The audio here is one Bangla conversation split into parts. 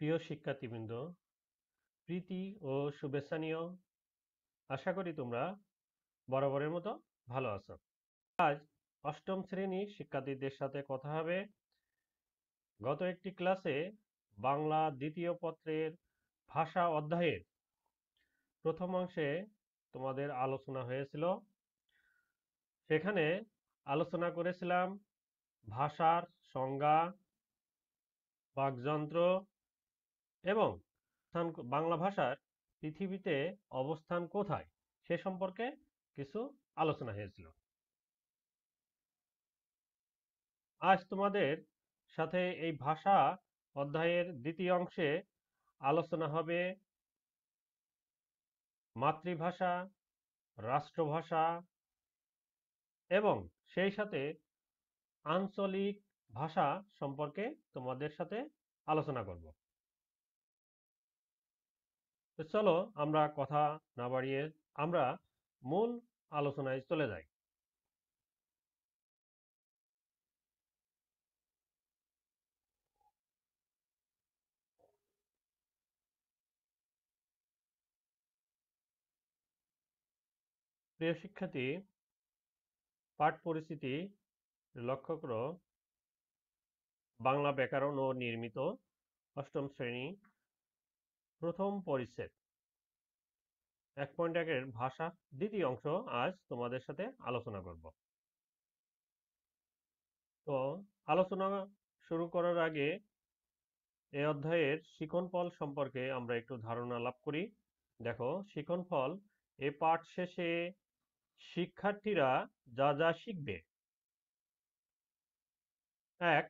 প্রিয় শিক্ষার্থীবৃন্দ প্রীতি ও শুভেচ্ছা নিয়েও আশা করি তোমরা বরাবরের মতো ভালো আছো আজ অষ্টম শ্রেণীর শিক্ষার্থীদের সাথে কথা হবে গত একটি ক্লাসে বাংলা দ্বিতীয় পত্রের ভাষা অধ্যায়ের প্রথম অংশে তোমাদের আলোচনা হয়েছিল সেখানে আলোচনা করেছিলাম ভাষার সংজ্ঞা বাকযন্ত্র এবং স্থান বাংলা ভাষার পৃথিবীতে অবস্থান কোথায় সে সম্পর্কে কিছু আলোচনা হয়েছিল আজ তোমাদের সাথে এই ভাষা অধ্যায়ের দ্বিতীয় অংশে আলোচনা হবে মাতৃভাষা রাষ্ট্রভাষা এবং সেই সাথে আঞ্চলিক ভাষা সম্পর্কে তোমাদের সাথে আলোচনা করব তো চলো আমরা কথা না বাড়িয়ে আমরা মূল আলোচনায় চলে যাই প্রিয় শিক্ষার্থী পাঠ পরিস্থিতি লক্ষ্য করো বাংলা ব্যাকরণ ও নির্মিত অষ্টম শ্রেণী প্রথম পরিচ্ছেদ এক পয়েন্ট একের ভাষা দ্বিতীয় অংশ আজ তোমাদের সাথে আলোচনা করব তো আলোচনা শুরু করার আগে এই অধ্যায়ের শিখন ফল সম্পর্কে আমরা একটু ধারণা লাভ করি দেখো শিখন ফল এ পাঠ শেষে শিক্ষার্থীরা যা যা শিখবে এক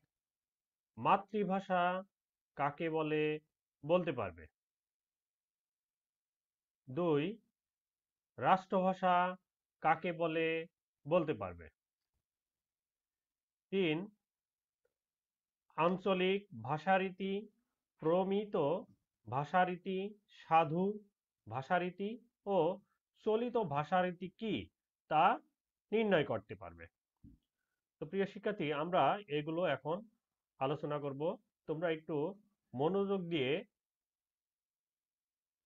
মাতৃভাষা কাকে বলে বলতে পারবে দুই রাষ্ট্রভাষা কাকে বলে বলতে পারবে তিন আঞ্চলিক ভাষারীতি প্রমিত ভাষারীতি সাধু ভাষারীতি ও চলিত ভাষারীতি কি তা নির্ণয় করতে পারবে তো প্রিয় শিক্ষার্থী আমরা এগুলো এখন আলোচনা করব তোমরা একটু মনোযোগ দিয়ে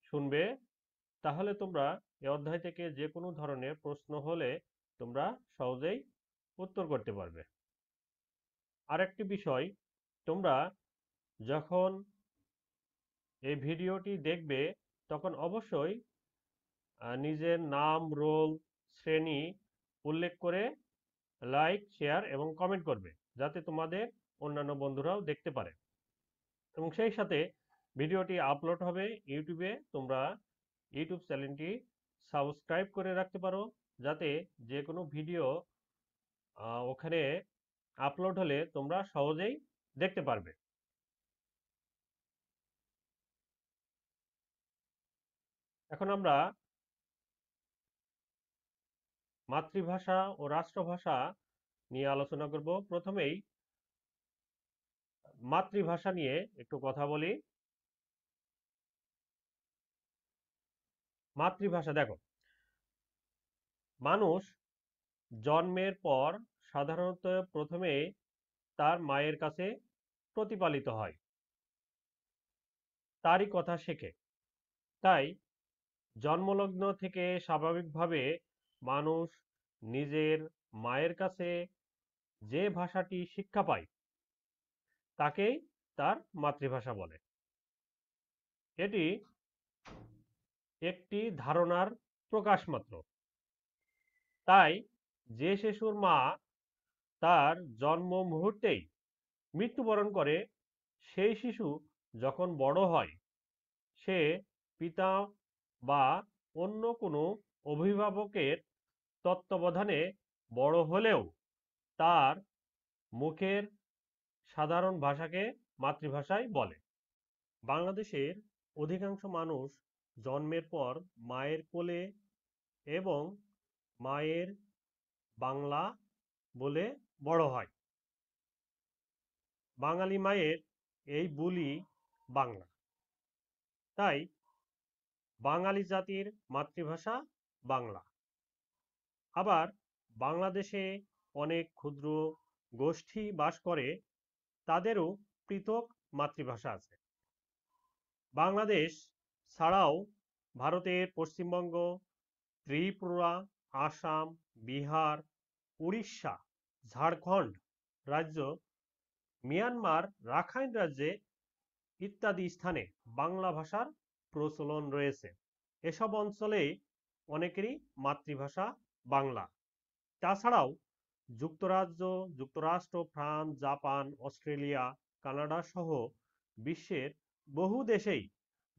শুনবে তাহলে তোমরা এ অধ্যায় থেকে যে কোনো ধরনের প্রশ্ন হলে তোমরা সহজেই উত্তর করতে পারবে আরেকটি বিষয় তোমরা যখন এই ভিডিওটি দেখবে তখন অবশ্যই নিজের নাম রোল শ্রেণী উল্লেখ করে লাইক শেয়ার এবং কমেন্ট করবে যাতে তোমাদের অন্যান্য বন্ধুরাও দেখতে পারে এবং সেই সাথে ভিডিওটি আপলোড হবে ইউটিউবে তোমরা ইউটিউব চ্যানেলটি সাবস্ক্রাইব করে রাখতে পারো যাতে যে কোনো ভিডিও ওখানে আপলোড হলে তোমরা সহজেই দেখতে পারবে এখন আমরা মাতৃভাষা ও রাষ্ট্রভাষা নিয়ে আলোচনা করব প্রথমেই মাতৃভাষা নিয়ে একটু কথা বলি মাতৃভাষা দেখো মানুষ জন্মের পর সাধারণত প্রথমে তার মায়ের কাছে প্রতিপালিত হয় তারই কথা শেখে তাই জন্মলগ্ন থেকে স্বাভাবিকভাবে মানুষ নিজের মায়ের কাছে যে ভাষাটি শিক্ষা পায় তাকেই তার মাতৃভাষা বলে এটি একটি ধারণার প্রকাশ মাত্র তাই যে শিশুর মা তার জন্ম মুহূর্তেই মৃত্যুবরণ করে সেই শিশু যখন বড় হয় সে পিতা বা অন্য কোনো অভিভাবকের তত্ত্বাবধানে বড় হলেও তার মুখের সাধারণ ভাষাকে মাতৃভাষাই বলে বাংলাদেশের অধিকাংশ মানুষ জন্মের পর মায়ের কোলে এবং মায়ের বাংলা বলে বড় হয় বাঙালি মায়ের এই বলি বাংলা তাই বাঙালি জাতির মাতৃভাষা বাংলা আবার বাংলাদেশে অনেক ক্ষুদ্র গোষ্ঠী বাস করে তাদেরও পৃথক মাতৃভাষা আছে বাংলাদেশ ছাড়াও ভারতের পশ্চিমবঙ্গ ত্রিপুরা আসাম বিহার উড়িষ্যা ঝাড়খণ্ড রাজ্য মিয়ানমার রাখাইন রাজ্যে ইত্যাদি স্থানে বাংলা ভাষার প্রচলন রয়েছে এসব অঞ্চলে অনেকেরই মাতৃভাষা বাংলা তাছাড়াও যুক্তরাজ্য যুক্তরাষ্ট্র ফ্রান্স জাপান অস্ট্রেলিয়া কানাডা সহ বিশ্বের বহু দেশেই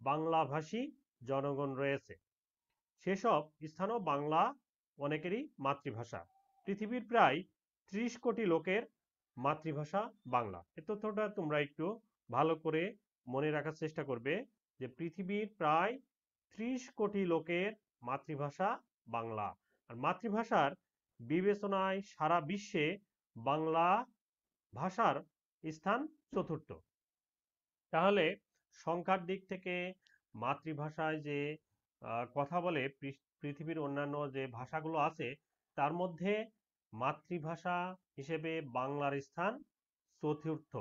বাংলাভাষী জনগণ রয়েছে সেসব স্থানও বাংলা অনেকেরই মাতৃভাষা পৃথিবীর প্রায় ত্রিশ কোটি লোকের মাতৃভাষা বাংলা এ তথ্যটা তোমরা একটু ভালো করে মনে রাখার চেষ্টা করবে যে পৃথিবীর প্রায় ত্রিশ কোটি লোকের মাতৃভাষা বাংলা আর মাতৃভাষার বিবেচনায় সারা বিশ্বে বাংলা ভাষার স্থান চতুর্থ তাহলে সংখ্যার দিক থেকে মাতৃভাষায় যে কথা বলে পৃথিবীর অন্যান্য যে ভাষাগুলো আছে তার মধ্যে মাতৃভাষা হিসেবে বাংলার স্থান চতুর্থ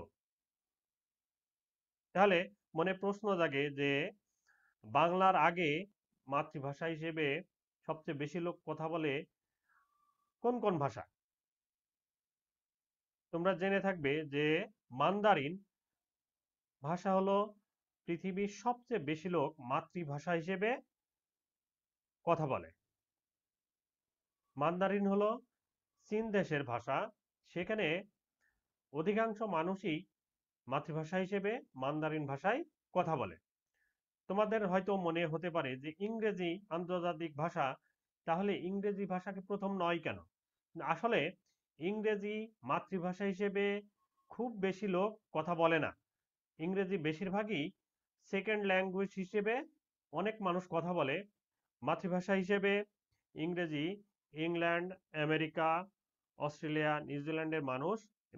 তাহলে মনে প্রশ্ন জাগে যে বাংলার আগে মাতৃভাষা হিসেবে সবচেয়ে বেশি লোক কথা বলে কোন কোন ভাষা তোমরা জেনে থাকবে যে মান্দারিন ভাষা হলো পৃথিবীর সবচেয়ে বেশি লোক মাতৃভাষা হিসেবে কথা বলে মান্দারিন হলো চীন দেশের ভাষা সেখানে অধিকাংশ মানুষই মাতৃভাষা হিসেবে মান্দারিন ভাষায় কথা বলে তোমাদের হয়তো মনে হতে পারে যে ইংরেজি আন্তর্জাতিক ভাষা তাহলে ইংরেজি ভাষাকে প্রথম নয় কেন আসলে ইংরেজি মাতৃভাষা হিসেবে খুব বেশি লোক কথা বলে না ইংরেজি বেশিরভাগই সেকেন্ড ল্যাঙ্গুয়েজ হিসেবে অনেক মানুষ কথা বলে মাতৃভাষা হিসেবে ইংরেজি ইংল্যান্ড আমেরিকা অস্ট্রেলিয়া নিউজিল্যান্ডের মানুষ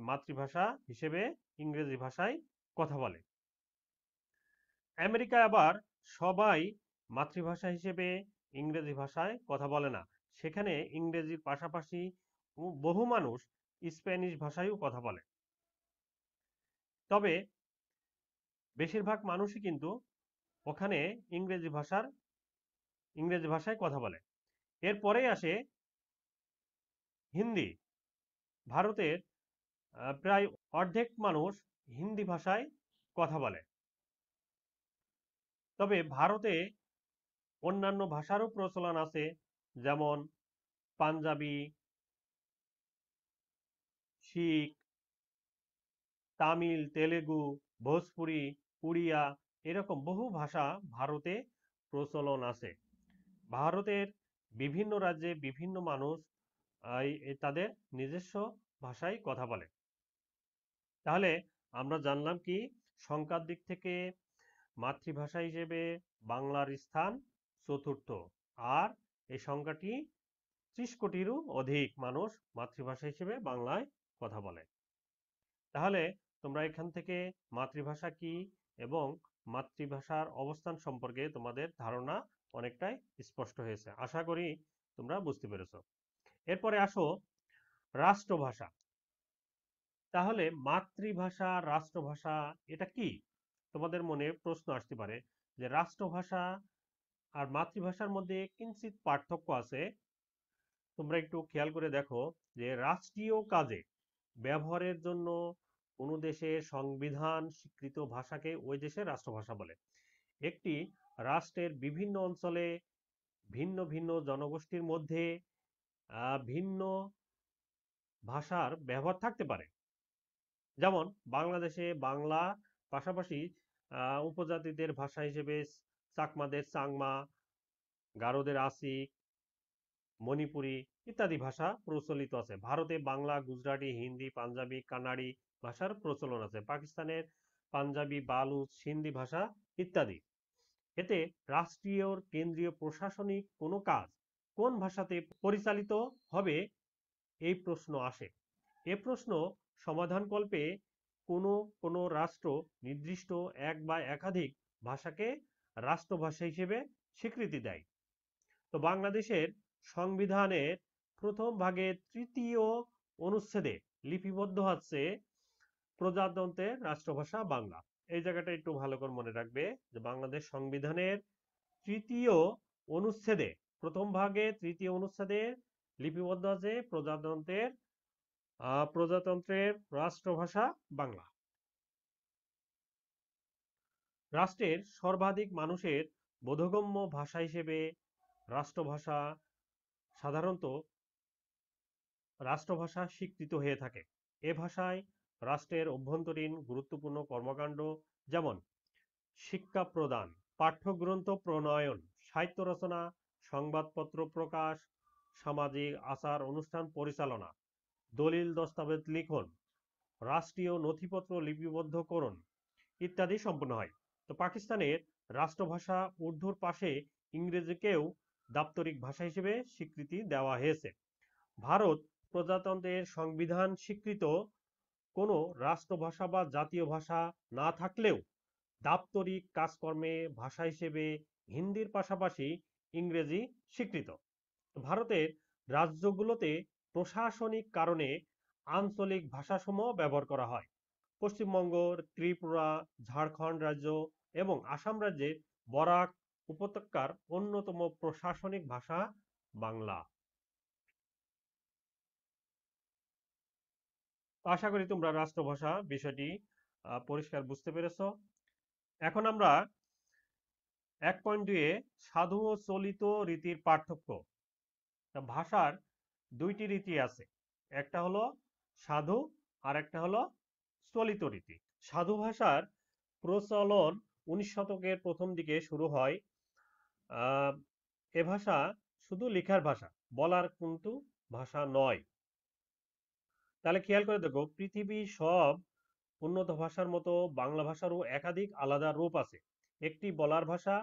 মাতৃভাষা হিসেবে ইংরেজি ভাষায় কথা বলে আমেরিকা আবার সবাই মাতৃভাষা হিসেবে ইংরেজি ভাষায় কথা বলে না সেখানে ইংরেজির পাশাপাশি বহু মানুষ স্প্যানিশ ভাষায়ও কথা বলে তবে বেশিরভাগ মানুষই কিন্তু ওখানে ইংরেজি ভাষার ইংরেজি ভাষায় কথা বলে এরপরে আসে হিন্দি ভারতের প্রায় অর্ধেক মানুষ হিন্দি ভাষায় কথা বলে তবে ভারতে অন্যান্য ভাষারও প্রচলন আছে যেমন পাঞ্জাবি শিখ তামিল তেলেগু ভোজপুরি উড়িয়া এরকম বহু ভাষা ভারতে প্রচলন আছে ভারতের বিভিন্ন রাজ্যে বিভিন্ন মানুষ তাদের নিজস্ব ভাষায় কথা বলে তাহলে আমরা জানলাম কি সংখ্যার দিক থেকে মাতৃভাষা হিসেবে বাংলার স্থান চতুর্থ আর এই সংখ্যাটি ত্রিশ কোটিরও অধিক মানুষ মাতৃভাষা হিসেবে বাংলায় কথা বলে তাহলে তোমরা এখান থেকে মাতৃভাষা কি এবং মাতৃভাষার অবস্থান সম্পর্কে তোমাদের ধারণা অনেকটাই স্পষ্ট হয়েছে আশা করি তোমরা বুঝতে পেরেছ এরপরে আসো রাষ্ট্রভাষা তাহলে মাতৃভাষা রাষ্ট্রভাষা এটা কি তোমাদের মনে প্রশ্ন আসতে পারে যে রাষ্ট্রভাষা আর মাতৃভাষার মধ্যে কিঞ্চিত পার্থক্য আছে তোমরা একটু খেয়াল করে দেখো যে রাষ্ট্রীয় কাজে ব্যবহারের জন্য কোন দেশের সংবিধান স্বীকৃত ভাষাকে ওই দেশের রাষ্ট্রভাষা বলে একটি রাষ্ট্রের বিভিন্ন অঞ্চলে ভিন্ন ভিন্ন জনগোষ্ঠীর মধ্যে ভিন্ন ভাষার ব্যবহার থাকতে পারে যেমন বাংলাদেশে বাংলা পাশাপাশি উপজাতিদের ভাষা হিসেবে চাকমাদের চাংমা গারোদের আসিক মণিপুরি ইত্যাদি ভাষা প্রচলিত আছে ভারতে বাংলা গুজরাটি হিন্দি পাঞ্জাবি কানাড়ি ভাষার প্রচলন আছে পাকিস্তানের পাঞ্জাবি বালুচ সিন্ধি ভাষা ইত্যাদি এতে রাষ্ট্রীয় কেন্দ্রীয় প্রশাসনিক কোনো কাজ কোন ভাষাতে পরিচালিত হবে এই প্রশ্ন আসে এ প্রশ্ন সমাধান কল্পে কোনো কোনো রাষ্ট্র নির্দিষ্ট এক বা একাধিক ভাষাকে রাষ্ট্রভাষা হিসেবে স্বীকৃতি দেয় তো বাংলাদেশের সংবিধানের প্রথম ভাগে তৃতীয় অনুচ্ছেদে লিপিবদ্ধ আছে প্রজাতন্ত্রের রাষ্ট্রভাষা বাংলা এই জায়গাটা একটু ভালো করে মনে রাখবে যে বাংলাদেশ সংবিধানের তৃতীয় অনুচ্ছেদে প্রথম ভাগে তৃতীয় অনুচ্ছেদে লিপিবদ্ধ আছে প্রজাতন্ত্রের প্রজাতন্ত্রের রাষ্ট্রভাষা বাংলা রাষ্ট্রের সর্বাধিক মানুষের বোধগম্য ভাষা হিসেবে রাষ্ট্রভাষা সাধারণত রাষ্ট্রভাষা স্বীকৃত হয়ে থাকে এ ভাষায় রাষ্ট্রের অভ্যন্তরীণ গুরুত্বপূর্ণ কর্মকাণ্ড যেমন শিক্ষা প্রদান পাঠ্যগ্রন্থ প্রণয়ন সাহিত্য রচনা সংবাদপত্র প্রকাশ সামাজিক আচার অনুষ্ঠান পরিচালনা দলিল দস্তাবেজ লিখন রাষ্ট্রীয় নথিপত্র লিপিবদ্ধকরণ ইত্যাদি সম্পন্ন হয় তো পাকিস্তানের রাষ্ট্রভাষা উর্ধুর পাশে ইংরেজিকেও দাপ্তরিক ভাষা হিসেবে স্বীকৃতি দেওয়া হয়েছে ভারত প্রজাতন্ত্রের সংবিধান স্বীকৃত কোনো রাষ্ট্রভাষা বা জাতীয় ভাষা না থাকলেও দাপ্তরিক কাজকর্মে ভাষা হিসেবে হিন্দির পাশাপাশি ইংরেজি স্বীকৃত ভারতের রাজ্যগুলোতে প্রশাসনিক কারণে আঞ্চলিক ভাষাসমূহ ব্যবহার করা হয় পশ্চিমবঙ্গ ত্রিপুরা ঝাড়খণ্ড রাজ্য এবং আসাম রাজ্যে বরাক উপত্যকার অন্যতম প্রশাসনিক ভাষা বাংলা তো আশা করি তোমরা রাষ্ট্রভাষা বিষয়টি পরিষ্কার বুঝতে পেরেছ এখন আমরা এক পয়েন্ট দুয়ে সাধু ও চলিত রীতির পার্থক্য ভাষার দুইটি রীতি আছে একটা হলো সাধু আর একটা হলো চলিত রীতি সাধু ভাষার প্রচলন উনিশ শতকের প্রথম দিকে শুরু হয় এ ভাষা শুধু লেখার ভাষা বলার কিন্তু ভাষা নয় তাহলে খেয়াল করে দেখো পৃথিবী সব উন্নত ভাষার মতো বাংলা ভাষারও একাধিক আলাদা রূপ আছে একটি বলার ভাষা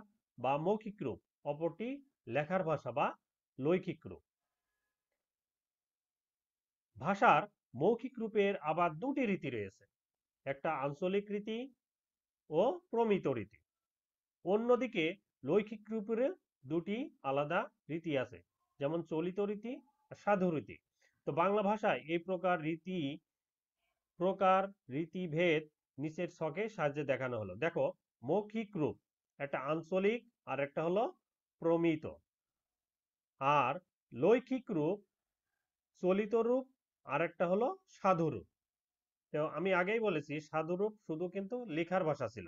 বা মৌখিক রূপ অপরটি লেখার ভাষা বা লৈখিক রূপ ভাষার মৌখিক রূপের আবার দুটি রীতি রয়েছে একটা আঞ্চলিক রীতি ও প্রমিত রীতি অন্যদিকে লৈখিক রূপের দুটি আলাদা রীতি আছে যেমন চলিত রীতি সাধু রীতি তো বাংলা ভাষায় এই প্রকার রীতি প্রকার রীতিভেদ নিচের ছকে সাহায্যে দেখানো হলো দেখো মৌখিক রূপ একটা আঞ্চলিক আর একটা হলো প্রমিত আর লৈখিক রূপ চলিত রূপ আর একটা হলো সাধুরূপ তো আমি আগেই বলেছি সাধুরূপ শুধু কিন্তু লেখার ভাষা ছিল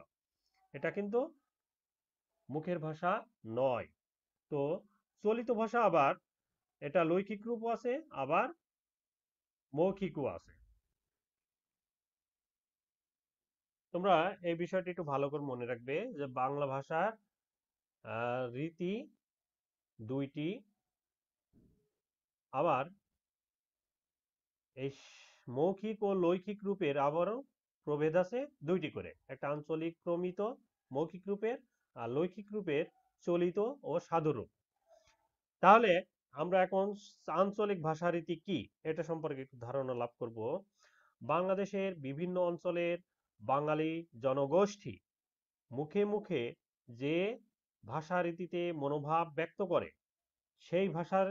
এটা কিন্তু মুখের ভাষা নয় তো চলিত ভাষা আবার এটা লৈখিক রূপও আছে আবার মৌখিকও আছে তোমরা এই বিষয়টি একটু ভালো করে মনে রাখবে যে বাংলা ভাষার রীতি দুইটি আবার এই মৌখিক ও লৌখিক রূপের আবারও প্রভেদ আছে দুইটি করে একটা আঞ্চলিক প্রমিত মৌখিক রূপের আর লৌখিক রূপের চলিত ও সাধুরূপ তাহলে আমরা এখন আঞ্চলিক ভাষারীতি কি এটা সম্পর্কে একটু ধারণা লাভ করব বাংলাদেশের বিভিন্ন অঞ্চলের বাঙালি জনগোষ্ঠী মুখে মুখে যে ভাষারীতিতে মনোভাব ব্যক্ত করে সেই ভাষার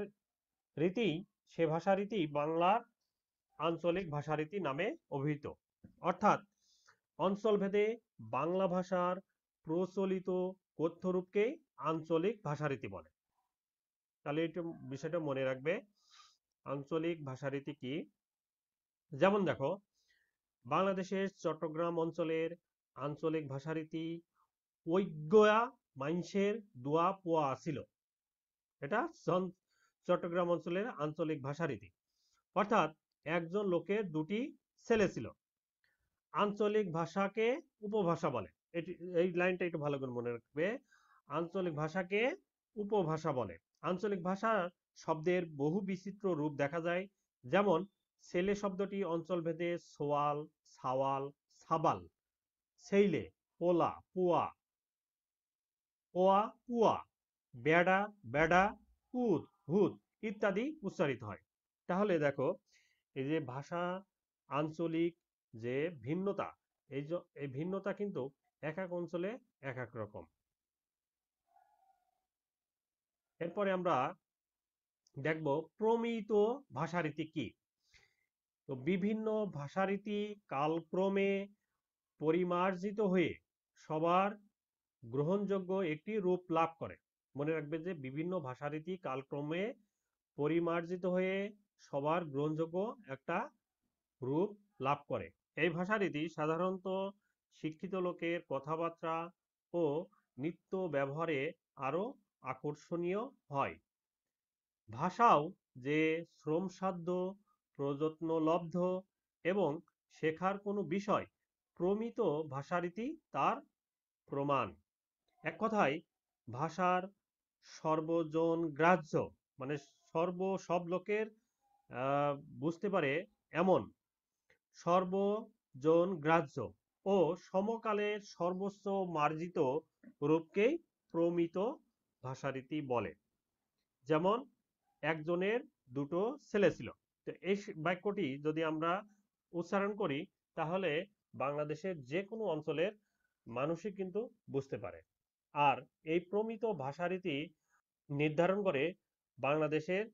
রীতি সে ভাষারীতি বাংলার আঞ্চলিক ভাষারীতি নামে অভিহিত অর্থাৎ অঞ্চলভেদে বাংলা ভাষার প্রচলিত কথ্যরূপকেই আঞ্চলিক ভাষারীতি বলে তাহলে এই বিষয়টা মনে রাখবে আঞ্চলিক ভাষারীতি কি যেমন দেখো বাংলাদেশের চট্টগ্রাম অঞ্চলের আঞ্চলিক ভাষারীতি ঐজ্ঞয়া মাংসের দোয়া পোয়া আসিল এটা চট্টগ্রাম অঞ্চলের আঞ্চলিক ভাষারীতি অর্থাৎ একজন লোকের দুটি ছেলে ছিল আঞ্চলিক ভাষাকে উপভাষা বলে এটি এই লাইনটা একটু ভালো করে মনে রাখবে আঞ্চলিক ভাষাকে উপভাষা বলে আঞ্চলিক ভাষা শব্দের বহু বিচিত্র রূপ দেখা যায় যেমন সেলে শব্দটি অঞ্চলভেদে সোয়াল সাওয়াল সাবাল সেইলে পোলা পোয়া পোয়া পুয়া বেড়া বেড়া উদ হুত ইত্যাদি উচ্চারিত হয় তাহলে দেখো এই যে ভাষা আঞ্চলিক যে ভিন্নতা এই এই ভিন্নতা কিন্তু এক এক অঞ্চলে এক এক রকম এরপরে আমরা দেখব প্রমিত ভাষারীতি কি তো বিভিন্ন ভাষারীতি কালক্রমে পরিমার্জিত হয়ে সবার গ্রহণযোগ্য একটি রূপ লাভ করে মনে রাখবে যে বিভিন্ন ভাষারীতি কালক্রমে পরিমার্জিত হয়ে সবার গ্রহণযোগ্য একটা রূপ লাভ করে এই ভাষারীতি সাধারণত শিক্ষিত লোকের কথাবার্তা ও নিত্য ব্যবহারে আরো আকর্ষণীয় হয় ভাষাও যে শ্রমসাধ্য প্রযত্নলব্ধ এবং শেখার কোনো বিষয় প্রমিত ভাষারীতি তার প্রমাণ এক কথায় ভাষার সর্বজন গ্রাহ্য মানে সর্ব সব লোকের বুঝতে পারে এমন সর্বজন গ্রাহ্য ও সমকালের সর্বোচ্চ মার্জিত রূপকেই প্রমিত ভাষারীতি বলে যেমন একজনের দুটো ছেলে ছিল তো এই বাক্যটি যদি আমরা উচ্চারণ করি তাহলে বাংলাদেশের যে কোনো অঞ্চলের মানুষই কিন্তু বুঝতে পারে আর এই প্রমিত ভাষারীতি নির্ধারণ করে বাংলাদেশের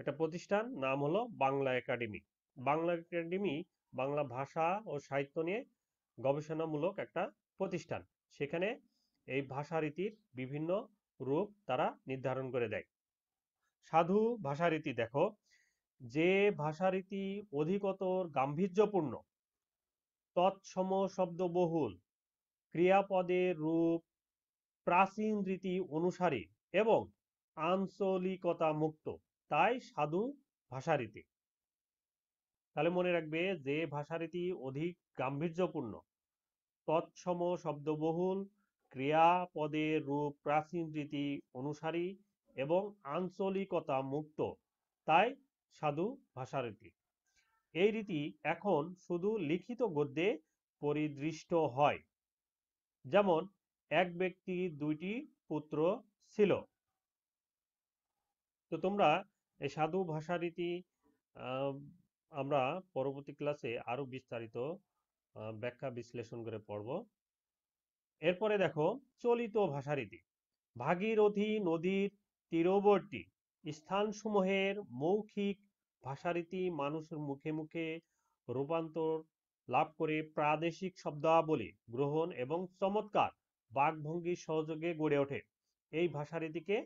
একটা প্রতিষ্ঠান নাম হলো বাংলা একাডেমি বাংলা একাডেমি বাংলা ভাষা ও সাহিত্য নিয়ে গবেষণামূলক একটা প্রতিষ্ঠান সেখানে এই ভাষারীতির বিভিন্ন রূপ তারা নির্ধারণ করে দেয় সাধু ভাষারীতি দেখো যে ভাষারীতি অধিকতর গাম্ভীর্যপূর্ণ তৎসম শব্দ বহুল ক্রিয়াপদের রূপ প্রাচীন রীতি অনুসারী এবং আঞ্চলিকতা মুক্ত তাই সাধু ভাষারীতি তাহলে মনে রাখবে যে ভাষারীতি অধিক গাম্ভীর্যপূর্ণ তৎসম শব্দবহুল ক্রিয়াপদের রূপ প্রাচীন রীতি অনুসারী এবং আঞ্চলিকতা মুক্ত তাই সাধু ভাষা রীতি এই রীতি এখন শুধু লিখিত গদ্যে পরিদৃষ্ট হয় যেমন এক ব্যক্তি দুইটি পুত্র ছিল তো তোমরা এই সাধু ভাষা রীতি আমরা পরবর্তী ক্লাসে আরো বিস্তারিত ব্যাখ্যা বিশ্লেষণ করে পড়ব এরপরে দেখো চলিত ভাষারীতি ভাগীরথী নদীর তীরবর্তী স্থানসমূহের মৌখিক ভাষারীতি মানুষের মুখে মুখে রূপান্তর লাভ করে প্রাদেশিক শব্দাবলী গ্রহণ এবং চমৎকার বাকভঙ্গির সহযোগে গড়ে ওঠে এই ভাষারীতিকে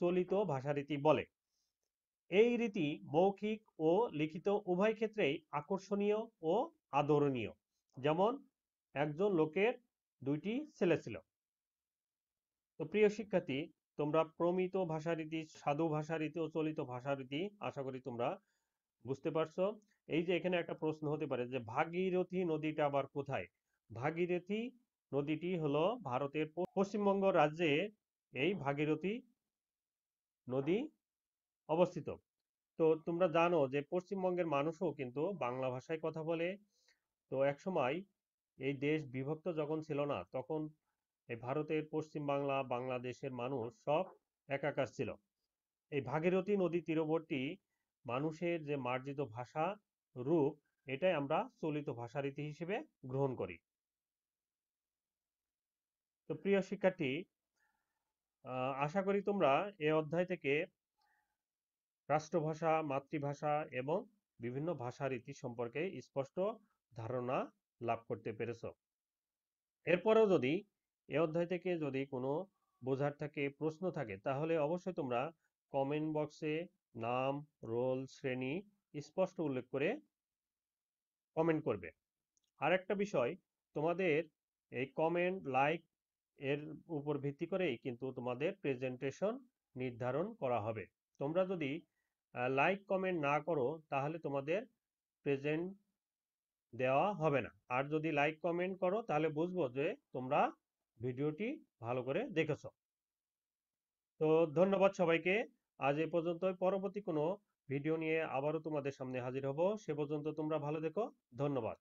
চলিত ভাষারীতি বলে এই রীতি মৌখিক ও লিখিত উভয় ক্ষেত্রেই আকর্ষণীয় ও আদরণীয় যেমন একজন লোকের দুইটি ছেলে ছিল তো প্রিয় শিক্ষার্থী তোমরা প্রমিত ভাষারীতি সাধু ভাষারীতি ও চলিত ভাষারীতি আশা করি তোমরা বুঝতে পারছো এই যে এখানে একটা প্রশ্ন হতে পারে যে ভাগীরথী নদীটা আবার কোথায় ভাগীরথী নদীটি হলো ভারতের পশ্চিমবঙ্গ রাজ্যে এই ভাগীরথী নদী অবস্থিত তো তোমরা জানো যে পশ্চিমবঙ্গের মানুষও কিন্তু বাংলা ভাষায় কথা বলে তো একসময় এই দেশ বিভক্ত যখন ছিল না তখন এই ভারতের পশ্চিম বাংলা বাংলাদেশের মানুষ সব একাকার ছিল এই ভাগীরথী নদী তীরবর্তী মানুষের যে মার্জিত ভাষা রূপ এটাই আমরা চলিত ভাষারীতি হিসেবে গ্রহণ করি তো প্রিয় শিক্ষার্থী আশা করি তোমরা এ অধ্যায় থেকে রাষ্ট্রভাষা মাতৃভাষা এবং বিভিন্ন ভাষারীতি সম্পর্কে স্পষ্ট ধারণা লাভ করতে পেরেছ এরপরেও যদি এ অধ্যায় থেকে যদি কোনো বোঝার থাকে প্রশ্ন থাকে তাহলে অবশ্যই তোমরা কমেন্ট বক্সে নাম রোল শ্রেণী স্পষ্ট উল্লেখ করে কমেন্ট করবে আর একটা বিষয় তোমাদের এই কমেন্ট লাইক এর উপর ভিত্তি করেই কিন্তু তোমাদের প্রেজেন্টেশন নির্ধারণ করা হবে তোমরা যদি লাইক কমেন্ট না করো তাহলে তোমাদের প্রেজেন্ট দেওয়া হবে না আর যদি লাইক কমেন্ট করো তাহলে বুঝবো যে তোমরা ভিডিওটি ভালো করে দেখেছ তো ধন্যবাদ সবাইকে আজ এ পর্যন্ত পরবর্তী কোনো ভিডিও নিয়ে আবারও তোমাদের সামনে হাজির হব সে পর্যন্ত তোমরা ভালো দেখো ধন্যবাদ